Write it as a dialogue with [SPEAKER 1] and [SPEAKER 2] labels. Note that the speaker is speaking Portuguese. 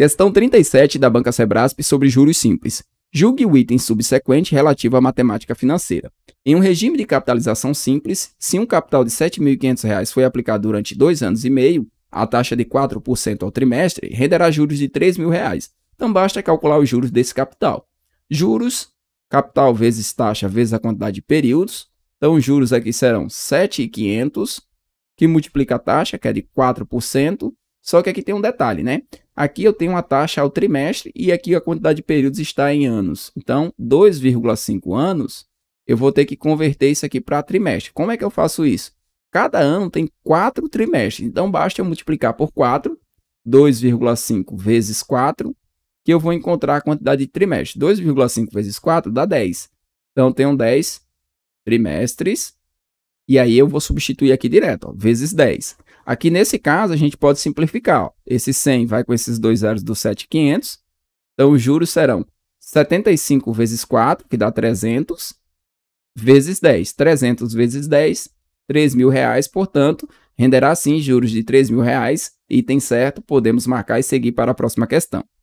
[SPEAKER 1] Questão 37 da banca Sebrasp sobre juros simples. Julgue o item subsequente relativo à matemática financeira. Em um regime de capitalização simples, se um capital de R$ 7.500 foi aplicado durante dois anos e meio, a taxa de 4% ao trimestre renderá juros de R$ 3.000. Então basta calcular os juros desse capital. Juros, capital vezes taxa vezes a quantidade de períodos. Então os juros aqui serão 7.500, que multiplica a taxa, que é de 4%. Só que aqui tem um detalhe, né? Aqui eu tenho uma taxa ao trimestre e aqui a quantidade de períodos está em anos. Então, 2,5 anos, eu vou ter que converter isso aqui para trimestre. Como é que eu faço isso? Cada ano tem quatro trimestres, então basta eu multiplicar por 4, 2,5 vezes 4, que eu vou encontrar a quantidade de trimestre. 2,5 vezes 4 dá 10. Então, tenho 10 trimestres, e aí eu vou substituir aqui direto, ó, vezes 10. Aqui nesse caso, a gente pode simplificar. Ó. Esse 100 vai com esses dois zeros do 7,500. Então, os juros serão 75 vezes 4, que dá 300, vezes 10. 300 vezes 10, 3 mil reais, portanto, renderá sim juros de 3 mil reais. Item certo, podemos marcar e seguir para a próxima questão.